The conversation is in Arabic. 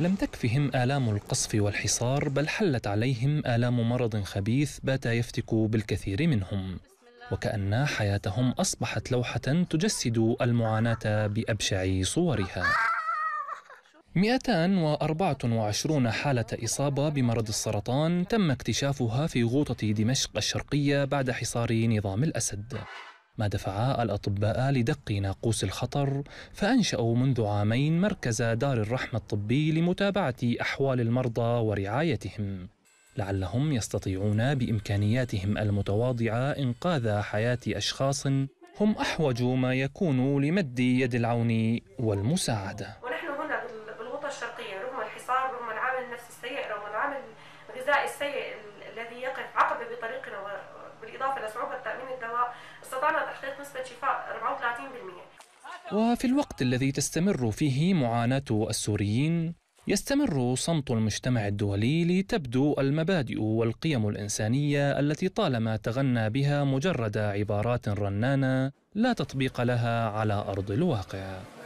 لم تكفهم آلام القصف والحصار بل حلت عليهم آلام مرض خبيث بات يفتك بالكثير منهم وكأن حياتهم أصبحت لوحة تجسد المعاناة بأبشع صورها 224 حالة إصابة بمرض السرطان تم اكتشافها في غوطة دمشق الشرقية بعد حصار نظام الأسد ما دفع الأطباء لدق ناقوس الخطر فأنشأوا منذ عامين مركز دار الرحمة الطبي لمتابعة أحوال المرضى ورعايتهم لعلهم يستطيعون بإمكانياتهم المتواضعة إنقاذ حياة أشخاص هم أحوج ما يكون لمد يد العون والمساعدة ونحن هنا بالغوطة الشرقية رغم الحصار رغم العامل النفسي السيء رغم العامل الغذائي السيء واحتلت نسبة شفاء 34% وفي الوقت الذي تستمر فيه معاناة السوريين يستمر صمت المجتمع الدولي لتبدو المبادئ والقيم الإنسانية التي طالما تغنى بها مجرد عبارات رنانة لا تطبيق لها على أرض الواقع